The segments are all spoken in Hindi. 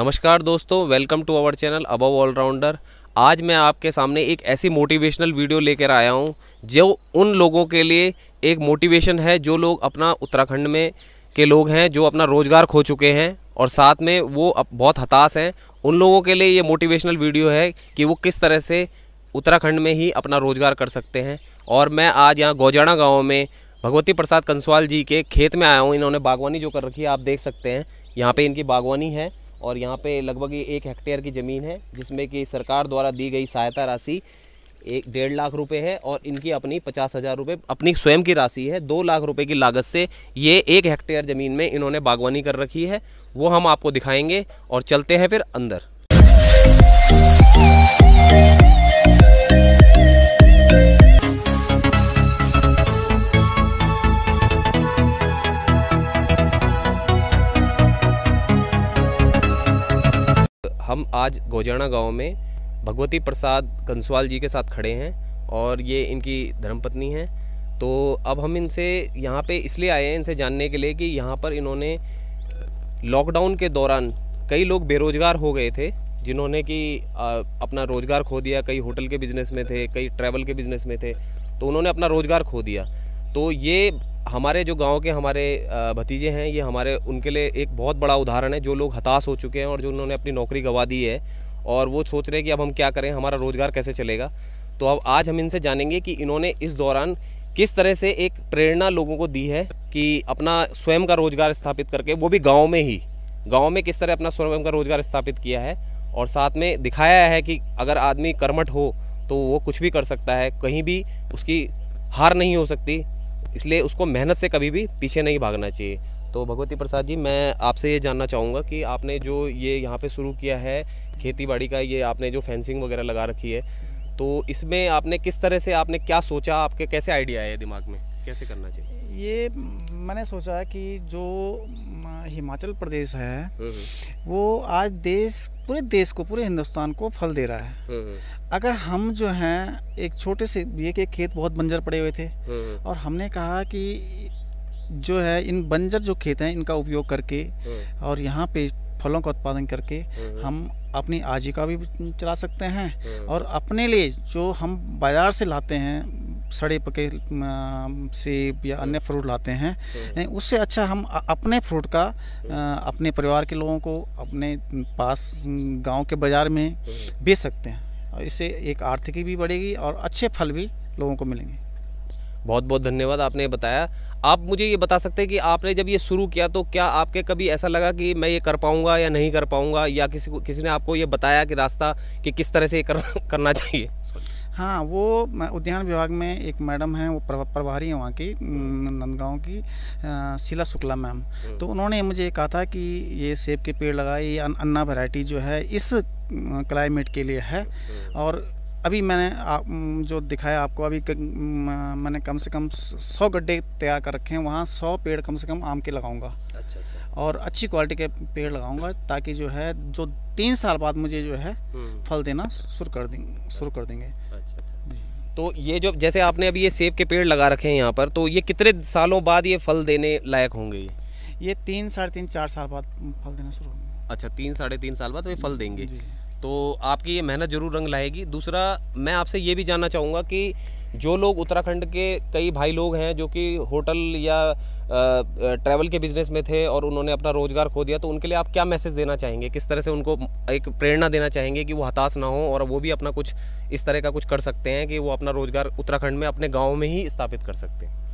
नमस्कार दोस्तों welcome to our channel above allrounder आज मैं आपके सामने एक ऐसी मोटिवेशनल वीडियो लेकर आया हूं जो उन लोगों के लिए एक मोटिवेशन है जो लोग अपना उत्तराखंड में के लोग हैं जो अपना रोज़गार खो चुके हैं और साथ में वो बहुत हताश हैं उन लोगों के लिए ये मोटिवेशनल वीडियो है कि वो किस तरह से उत्तराखंड में ही अपना रोज़गार कर सकते हैं और मैं आज यहाँ गौजाड़ा गाँव में भगवती प्रसाद कंसवाल जी के खेत में आया हूँ इन्होंने बागवानी जो कर रखी है आप देख सकते हैं यहाँ पर इनकी बागवानी है और यहाँ पे लगभग एक हेक्टेयर की ज़मीन है जिसमें कि सरकार द्वारा दी गई सहायता राशि एक डेढ़ लाख रुपए है और इनकी अपनी पचास हज़ार रुपये अपनी स्वयं की राशि है दो लाख रुपए की लागत से ये एक हेक्टेयर ज़मीन में इन्होंने बागवानी कर रखी है वो हम आपको दिखाएंगे और चलते हैं फिर अंदर आज गोजाना गांव में भगवती प्रसाद कंसवाल जी के साथ खड़े हैं और ये इनकी धर्मपत्नी हैं तो अब हम इनसे यहाँ पे इसलिए आए हैं इनसे जानने के लिए कि यहाँ पर इन्होंने लॉकडाउन के दौरान कई लोग बेरोज़गार हो गए थे जिन्होंने कि अपना रोज़गार खो दिया कई होटल के बिज़नेस में थे कई ट्रैवल के बिज़नेस में थे तो उन्होंने अपना रोज़गार खो दिया तो ये हमारे जो गांव के हमारे भतीजे हैं ये हमारे उनके लिए एक बहुत बड़ा उदाहरण है जो लोग हताश हो चुके हैं और जो उन्होंने अपनी नौकरी गंवा दी है और वो सोच रहे हैं कि अब हम क्या करें हमारा रोज़गार कैसे चलेगा तो अब आज हम इनसे जानेंगे कि इन्होंने इस दौरान किस तरह से एक प्रेरणा लोगों को दी है कि अपना स्वयं का रोज़गार स्थापित करके वो भी गाँव में ही गाँव में किस तरह अपना स्वयं का रोज़गार स्थापित किया है और साथ में दिखाया है कि अगर आदमी कर्मठ हो तो वो कुछ भी कर सकता है कहीं भी उसकी हार नहीं हो सकती इसलिए उसको मेहनत से कभी भी पीछे नहीं भागना चाहिए तो भगवती प्रसाद जी मैं आपसे ये जानना चाहूँगा कि आपने जो ये यहाँ पे शुरू किया है खेती बाड़ी का ये आपने जो फेंसिंग वगैरह लगा रखी है तो इसमें आपने किस तरह से आपने क्या सोचा आपके कैसे आइडिया आया दिमाग में कैसे करना चाहिए ये मैंने सोचा कि जो हिमाचल प्रदेश है हम्म, हम्म। वो आज देश पूरे देश को पूरे हिंदुस्तान को फल दे रहा है हम्म, अगर हम जो हैं एक छोटे से ये के खेत बहुत बंजर पड़े हुए थे और हमने कहा कि जो है इन बंजर जो खेत हैं इनका उपयोग करके और यहाँ पे फलों का उत्पादन करके हम अपनी आजीविका भी चला सकते हैं और अपने लिए जो हम बाज़ार से लाते हैं सड़े पके सेब या अन्य फ्रूट लाते हैं हाँ। उससे अच्छा हम अपने फ्रूट का अपने परिवार के लोगों को अपने पास गांव के बाज़ार में हाँ। बेच सकते हैं और इससे एक आर्थिकी भी बढ़ेगी और अच्छे फल भी लोगों को मिलेंगे बहुत बहुत धन्यवाद आपने बताया आप मुझे ये बता सकते हैं कि आपने जब ये शुरू किया तो क्या आपके कभी ऐसा लगा कि मैं ये कर पाऊँगा या नहीं कर पाऊँगा या किसी को किसी ने आपको ये बताया कि रास्ता कि किस तरह से ये कर, करना चाहिए हाँ वो उद्यान विभाग में एक मैडम हैं वो प्रभारी हैं वहाँ की हम्म। नंदगांव की शीला शुक्ला मैम हम्म। तो उन्होंने मुझे कहा था कि ये सेब के पेड़ लगाए ये अन्ना वैरायटी जो है इस क्लाइमेट के लिए है हम्म। और अभी मैंने आ, जो दिखाया आपको अभी क, मैंने कम से कम सौ गड्ढे तैयार कर रखे हैं वहाँ सौ पेड़ कम से कम आम के लगाऊंगा अच्छा अच्छा और अच्छी क्वालिटी के पेड़ लगाऊंगा ताकि जो है जो तीन साल बाद मुझे जो है फल देना शुरू कर देंगे शुरू कर देंगे तो ये जो जैसे आपने अभी ये सेब के पेड़ लगा रखे हैं यहाँ पर तो ये कितने सालों बाद ये फल देने लायक होंगे ये ये तीन साढ़े तीन चार साल बाद फल देना शुरू होंगे अच्छा तीन साढ़े तीन साल बाद ये फल देंगे तो आपकी ये मेहनत जरूर रंग लाएगी दूसरा मैं आपसे ये भी जानना चाहूँगा कि जो लोग उत्तराखंड के कई भाई लोग हैं जो कि होटल या ट्रैवल के बिजनेस में थे और उन्होंने अपना रोज़गार खो दिया तो उनके लिए आप क्या मैसेज देना चाहेंगे किस तरह से उनको एक प्रेरणा देना चाहेंगे कि वो हताश ना हो और वो भी अपना कुछ इस तरह का कुछ कर सकते हैं कि वो अपना रोज़गार उत्तराखंड में अपने गाँव में ही स्थापित कर सकते हैं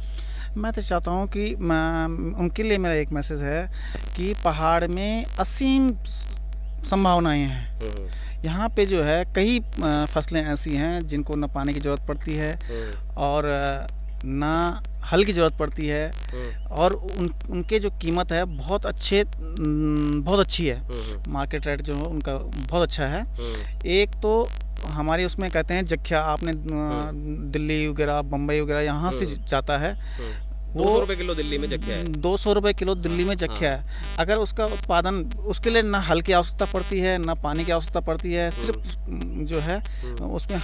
मैं तो चाहता हूँ कि उनके लिए मेरा एक मैसेज है कि पहाड़ में असीम संभावनाएं हैं हम्म। यहाँ पे जो है कई फसलें ऐसी हैं जिनको ना पानी की ज़रूरत पड़ती है हम्म। और ना हल की ज़रूरत पड़ती है हम्म। और उन उनके जो कीमत है बहुत अच्छे बहुत अच्छी है हम्म। मार्केट रेट जो है उनका बहुत अच्छा है एक तो हमारे उसमें कहते हैं जख्या आपने दिल्ली वगैरह बम्बई वगैरह यहाँ से जाता है दो सौ रुपये किलो दिल्ली में जख्या है दो सौ रुपये किलो दिल्ली में जख्या हाँ। है अगर उसका उत्पादन उसके लिए ना हल की आवश्यकता पड़ती है ना पानी की आवश्यकता पड़ती है हम्म। सिर्फ जो है हम्म। उसमें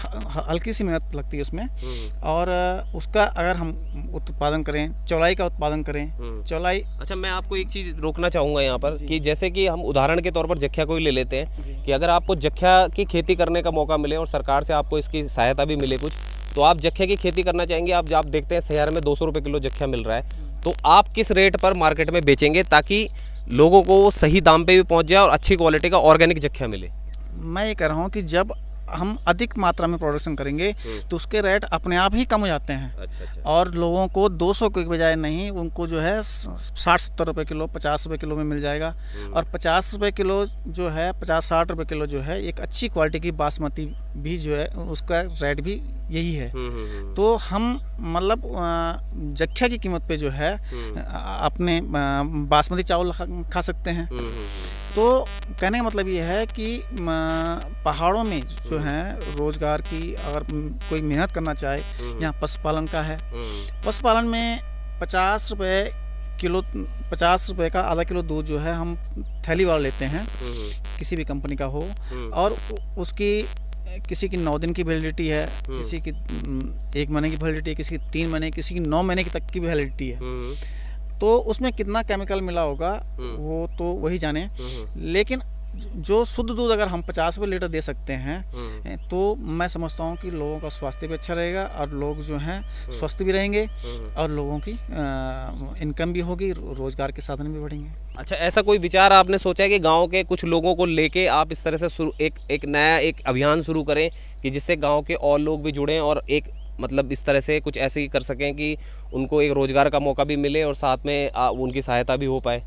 हल्की सी मेहनत लगती है उसमें हम्म। और उसका अगर हम उत्पादन करें चौलाई का उत्पादन करें चौलाई अच्छा मैं आपको एक चीज़ रोकना चाहूँगा यहाँ पर कि जैसे कि हम उदाहरण के तौर पर जख्या को ही ले लेते हैं कि अगर आपको जख्या की खेती करने का मौका मिले और सरकार से आपको इसकी सहायता भी मिले कुछ तो आप जखे की खेती करना चाहेंगे आप जब देखते हैं शहर में दो सौ किलो जख्या मिल रहा है तो आप किस रेट पर मार्केट में बेचेंगे ताकि लोगों को सही दाम पर भी पहुँच जाए और अच्छी क्वालिटी का ऑर्गेनिक जख्या मिले मैं ये कह रहा हूँ कि जब हम अधिक मात्रा में प्रोडक्शन करेंगे हम्म। तो उसके रेट अपने आप ही कम हो जाते हैं अच्छा, अच्छा। और लोगों को 200 के बजाय नहीं उनको जो है साठ सत्तर रुपये किलो पचास रुपये किलो में मिल जाएगा हम्म। और पचास रुपये किलो जो है पचास साठ रुपये किलो जो है एक अच्छी क्वालिटी की बासमती भी जो है उसका रेट भी यही है हम्म, हम्म, हम्म। तो हम मतलब जख्या की कीमत पे जो है अपने बासमती चावल खा सकते हैं तो कहने का मतलब ये है कि पहाड़ों में जो है रोज़गार की अगर कोई मेहनत करना चाहे यहाँ पशुपालन का है पशुपालन में पचास रुपये किलो पचास रुपए का आधा किलो दूध जो है हम थैली वाला लेते हैं किसी भी कंपनी का हो और उसकी किसी की नौ दिन की वैलिडिटी है हम्म। किसी की हम्म, एक महीने की वैलिडिटी है किसी की तीन महीने किसी की नौ महीने तक की वैलिडिटी है हम्म। तो उसमें कितना केमिकल मिला होगा वो तो वही जाने लेकिन जो शुद्ध दूध अगर हम पचास रुपये लीटर दे सकते हैं हम्म। तो मैं समझता हूँ कि लोगों का स्वास्थ्य भी अच्छा रहेगा और लोग जो हैं हम्म। स्वस्थ भी रहेंगे हम्म। और लोगों की इनकम भी होगी रोजगार के साधन भी बढ़ेंगे अच्छा ऐसा कोई विचार आपने सोचा है कि गांव के कुछ लोगों को लेके आप इस तरह से शुरू एक एक नया एक अभियान शुरू करें कि जिससे गाँव के और लोग भी जुड़ें और एक मतलब इस तरह से कुछ ऐसे ही कर सकें कि उनको एक रोज़गार का मौका भी मिले और साथ में उनकी सहायता भी हो पाए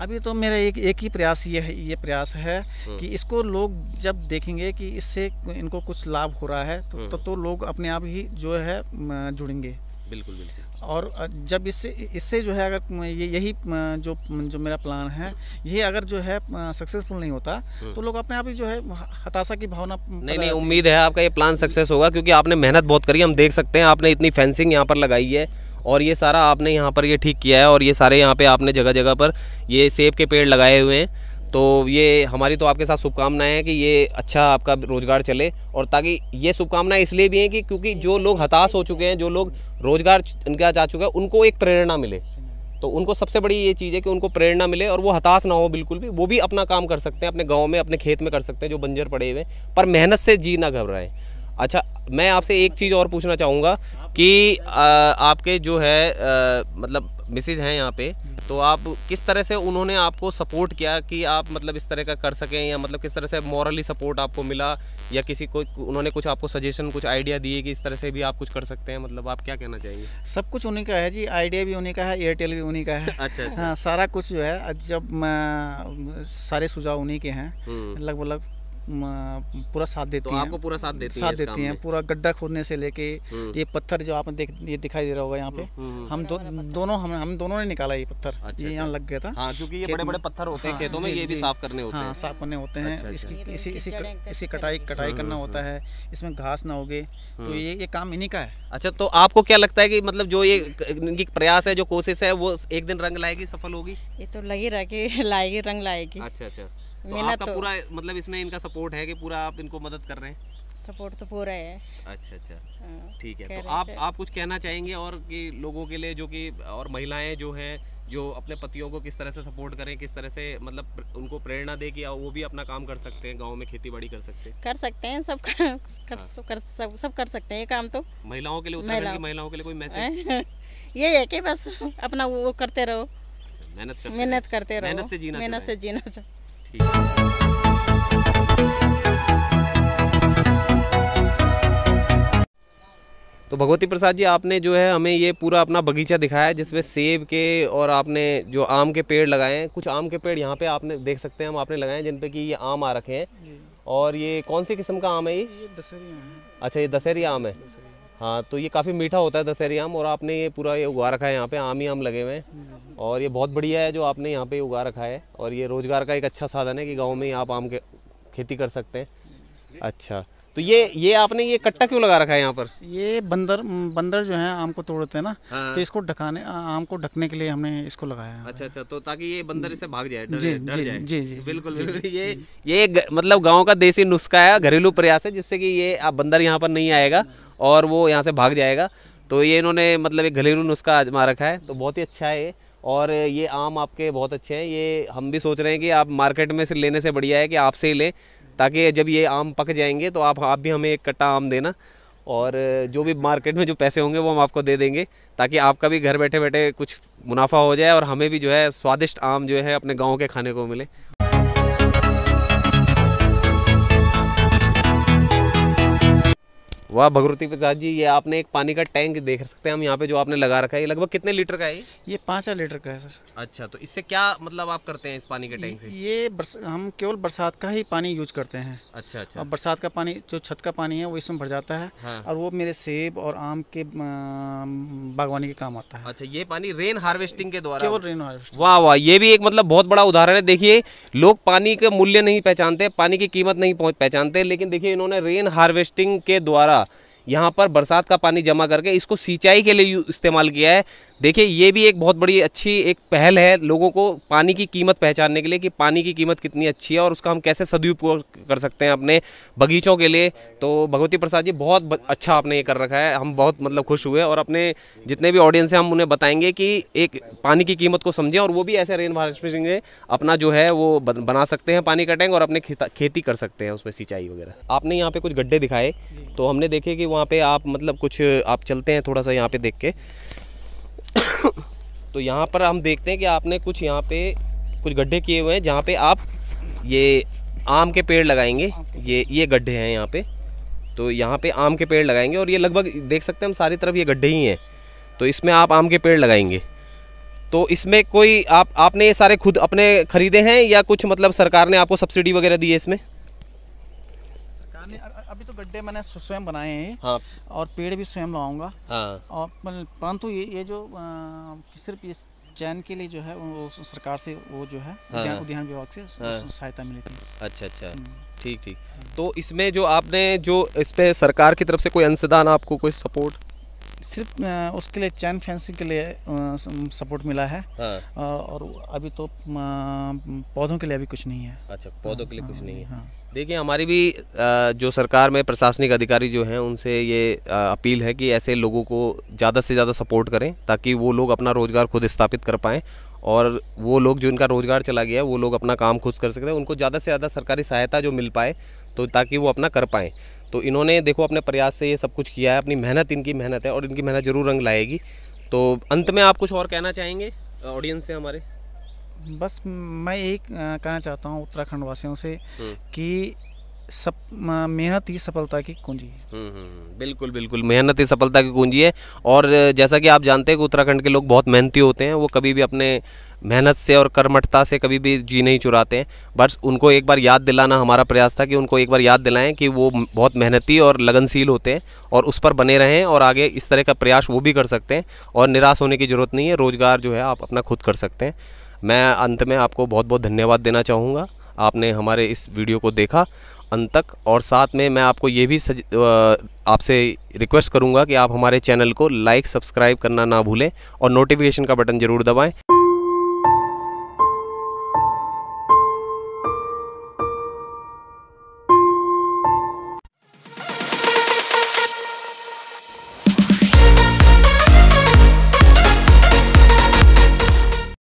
अभी तो मेरा एक एक ही प्रयास ये है ये प्रयास है हम्म। कि इसको लोग जब देखेंगे कि इससे इनको कुछ लाभ हो रहा है तो तो, हम्म। तो लोग अपने आप ही जो है जुड़ेंगे बिल्कुल बिल्कुल और जब इससे इससे जो है अगर ये यही जो जो मेरा प्लान है ये अगर जो है सक्सेसफुल नहीं होता हम्म। तो लोग अपने आप ही जो है हताशा की भावना नहीं नहीं उम्मीद है आपका ये प्लान सक्सेस होगा क्योंकि आपने मेहनत बहुत करी हम देख सकते हैं आपने इतनी फेंसिंग यहाँ पर लगाई है और ये सारा आपने यहाँ पर ये ठीक किया है और ये सारे यहाँ पे आपने जगह जगह पर ये सेब के पेड़ लगाए हुए हैं तो ये हमारी तो आपके साथ शुभकामनाएं हैं कि ये अच्छा आपका रोज़गार चले और ताकि ये शुभकामनाएं इसलिए भी हैं कि क्योंकि जो लोग हताश हो चुके हैं जो लोग रोज़गार इनका जा चुका है उनको एक प्रेरणा मिले तो उनको सबसे बड़ी ये चीज़ है कि उनको प्रेरणा मिले और वो हताश ना हो बिल्कुल भी वो भी अपना काम कर सकते हैं अपने गाँव में अपने खेत में कर सकते हैं जो बंजर पड़े हुए पर मेहनत से जी ना घबराएं अच्छा मैं आपसे एक चीज़ और पूछना चाहूँगा कि आपके जो है आ, मतलब मिसेज हैं यहाँ पे तो आप किस तरह से उन्होंने आपको सपोर्ट किया कि आप मतलब इस तरह का कर सकें या मतलब किस तरह से मॉरली सपोर्ट आपको मिला या किसी को उन्होंने कुछ आपको सजेशन कुछ आइडिया दिए कि इस तरह से भी आप कुछ कर सकते हैं मतलब आप क्या कहना चाहेंगे सब कुछ उन्हीं का है जी आइडिया भी उन्हीं का है एयरटेल भी उन्हीं का है अच्छा, अच्छा। हाँ सारा कुछ जो है जब सारे सुझाव उन्हीं के हैं हम्म। लगभग पूरा साथ देती तो हैं आपको पूरा साथ देती साथ है देती हैं पूरा गड्ढा खोदने से लेके हम्म। ये पत्थर जो आपने देख ये दिखाई दे रहा होगा यहाँ पे हम्म, हम्म, हम दो, दोनों हम हम दोनों ने निकाला ये पत्थर अच्छा, ये यहाँ अच्छा। लग गया था हाँ, क्योंकि ये बड़े बड़े पत्थर होते हैं हाँ, खेतों में ये भी साफ करने होते हाँ, हैं साफ करने होते हैं इसकी अच्छा, अच्छा। इसी इसी इसी कटाई कटाई करना होता है इसमें घास ना होगी तो ये ये काम इन्हीं का है अच्छा तो आपको क्या लगता है कि मतलब जो ये इनकी प्रयास है जो कोशिश है वो एक दिन रंग लाएगी सफल होगी ये तो लगी रहा कि लाएगी रंग लाएगी अच्छा अच्छा तो तो, पूरा मतलब इसमें इनका सपोर्ट है कि पूरा आप इनको मदद कर रहे हैं सपोर्ट तो पूरा है अच्छा अच्छा हाँ, ठीक है तो आप आप कुछ कहना चाहेंगे और कि लोगों के लिए जो कि और महिलाएं जो हैं जो अपने पतियों को किस तरह से सपोर्ट करें किस तरह से मतलब उनको प्रेरणा दे कि वो भी अपना काम कर सकते हैं गांव में खेती बाड़ी कर सकते हैं कर सकते हैं सब कर, कर, हाँ। सब, कर सब कर सकते हैं ये काम तो महिलाओं के लिए उत्तराखंड महिलाओं के लिए कोई मैसेज ये है कि बस अपना वो करते रहो अच्छा, मेहनत करते मेहनत करते रहो मेहनत से जीना मेहनत से जीना तो भगवती प्रसाद जी आपने जो है हमें ये पूरा अपना बगीचा दिखाया है जिसमें सेब के और आपने जो आम के पेड़ लगाए हैं कुछ आम के पेड़ यहाँ पे आपने देख सकते हैं हम आपने लगाए हैं जिन पे कि ये आम आ रखे हैं और ये कौन सी किस्म का आम है ये, ये दशहरी आम है अच्छा ये दशहरी आम है हाँ तो ये काफ़ी मीठा होता है दशहरी आम और आपने ये पूरा ये उगा रखा है यहाँ पे आम ही आम लगे हुए हैं और ये बहुत बढ़िया है जो आपने यहाँ पे उगा रखा है और ये रोज़गार का एक अच्छा साधन है कि गाँव में ही आप आम के खेती कर सकते हैं अच्छा तो ये ये आपने ये कट्टा क्यों लगा रखा है यहाँ पर ये बंदर बंदर जो है आम को तोड़ते हैं ना हाँ। तो इसको ढकाने आम को ढकने के लिए हमने इसको लगाया अच्छा अच्छा तो ताकि ये बंदर इसे भाग जाए जी जी जी जी बिल्कुल बिल्कुल ये ये मतलब गाँव का देसी नुस्खा है घरेलू प्रयास है जिससे कि ये आप बंदर यहाँ पर नहीं आएगा और वो यहाँ से भाग जाएगा तो ये इन्होंने मतलब एक घरेलू नुस्खा आजमा रखा है तो बहुत ही अच्छा है ये और ये आम आपके बहुत अच्छे हैं ये हम भी सोच रहे हैं कि आप मार्केट में से लेने से बढ़िया है कि आपसे ही लें ताकि जब ये आम पक जाएंगे तो आप आप भी हमें एक कट्टा आम देना और जो भी मार्केट में जो पैसे होंगे वो हम आपको दे देंगे ताकि आपका भी घर बैठे बैठे कुछ मुनाफा हो जाए और हमें भी जो है स्वादिष्ट आम जो है अपने गाँव के खाने को मिले वाह भगवती प्रसाद जी ये आपने एक पानी का टैंक देख सकते हैं हम यहाँ पे जो आपने लगा रखा है ये लगभग कितने लीटर का है ये पाँच हजार लीटर का है सर अच्छा तो इससे क्या मतलब आप करते हैं इस पानी के टैंक से ये बरस, हम केवल बरसात का ही पानी यूज करते हैं अच्छा अच्छा और बरसात का पानी जो छत का पानी है वो इसमें भर जाता है हाँ। और वो मेरे सेब और आम के बागवानी के काम आता है अच्छा ये पानी रेन हार्वेस्टिंग के द्वारा केवल रेन हार्वेस्टिंग वाह वाह ये भी एक मतलब बहुत बड़ा उदाहरण है देखिए लोग पानी के मूल्य नहीं पहचानते पानी की कीमत नहीं पहचानते लेकिन देखिए इन्होंने रेन हार्वेस्टिंग के द्वारा यहाँ पर बरसात का पानी जमा करके इसको सिंचाई के लिए इस्तेमाल किया है देखिए ये भी एक बहुत बड़ी अच्छी एक पहल है लोगों को पानी की कीमत पहचानने के लिए कि पानी की कीमत कितनी अच्छी है और उसका हम कैसे सदुपयोग कर सकते हैं अपने बगीचों के लिए तो भगवती प्रसाद जी बहुत अच्छा आपने ये कर रखा है हम बहुत मतलब खुश हुए और अपने जितने भी ऑडियंस हैं हम उन्हें बताएंगे कि एक पानी की कीमत को समझें और वो भी ऐसे रेन हार्वेस्टिंग अपना जो है वो बना सकते हैं पानी का टैंक और अपने खेती कर सकते हैं उसमें सिंचाई वगैरह आपने यहाँ पर कुछ गड्ढे दिखाए तो हमने देखे कि वहाँ पर आप मतलब कुछ आप चलते हैं थोड़ा सा यहाँ पर देख के तो यहाँ पर हम देखते हैं कि आपने कुछ यहाँ पे कुछ गड्ढे किए हुए हैं जहाँ पे आप ये आम के पेड़ लगाएंगे ये ये गड्ढे हैं यहाँ पे तो यहाँ पे आम के पेड़ लगाएंगे और ये लगभग देख सकते हैं हम सारी तरफ ये गड्ढे ही हैं तो इसमें आप आम के पेड़ लगाएंगे तो इसमें कोई आप आपने ये सारे खुद अपने ख़रीदे हैं या कुछ मतलब सरकार ने आपको सब्सिडी वगैरह दी है इसमें तो गड्ढे मैंने स्वयं बनाए हैं हाँ। और पेड़ भी स्वयं लगाऊंगा हाँ। और परंतु ये ये जो सिर्फ इस चैन के लिए जो है वो सरकार से वो जो है हाँ। उद्यान विभाग से हाँ। सहायता मिली थी अच्छा अच्छा हम्म। ठीक ठीक तो इसमें जो आपने जो इस पे सरकार की तरफ से कोई अंशदान आपको कोई सपोर्ट सिर्फ उसके लिए चैन फेंसिंग के लिए सपोर्ट मिला है हाँ। और अभी तो पौधों के लिए अभी कुछ नहीं है अच्छा पौधों के लिए हाँ, कुछ नहीं है हाँ। देखिए हमारी भी जो सरकार में प्रशासनिक अधिकारी जो हैं उनसे ये अपील है कि ऐसे लोगों को ज़्यादा से ज़्यादा सपोर्ट करें ताकि वो लोग अपना रोज़गार खुद स्थापित कर पाएँ और वो लोग जो इनका रोज़गार चला गया वो लोग अपना काम खुद कर सकते हैं उनको ज़्यादा से ज़्यादा सरकारी सहायता जो मिल पाए तो ताकि वो अपना कर पाएँ तो इन्होंने देखो अपने प्रयास से ये सब कुछ किया है अपनी मेहनत इनकी मेहनत है और इनकी मेहनत ज़रूर रंग लाएगी तो अंत में आप कुछ और कहना चाहेंगे ऑडियंस से हमारे बस मैं एक कहना चाहता हूँ उत्तराखंड वासियों से हम्म। कि सब मेहनत ही सफलता की कुंजी है हम्म, हम्म, बिल्कुल बिल्कुल मेहनत ही सफलता की कुंजी है और जैसा कि आप जानते हैं कि उत्तराखंड के लोग बहुत मेहनती होते हैं वो कभी भी अपने मेहनत से और कर्मठता से कभी भी जी नहीं चुराते हैं बट उनको एक बार याद दिलाना हमारा प्रयास था कि उनको एक बार याद दिलाएं कि वो बहुत मेहनती और लगनशील होते हैं और उस पर बने रहें और आगे इस तरह का प्रयास वो भी कर सकते हैं और निराश होने की ज़रूरत नहीं है रोज़गार जो है आप अपना खुद कर सकते हैं मैं अंत में आपको बहुत बहुत धन्यवाद देना चाहूँगा आपने हमारे इस वीडियो को देखा अंत तक और साथ में मैं आपको ये भी आपसे रिक्वेस्ट करूँगा कि आप हमारे चैनल को लाइक सब्सक्राइब करना ना भूलें और नोटिफिकेशन का बटन ज़रूर दबाएँ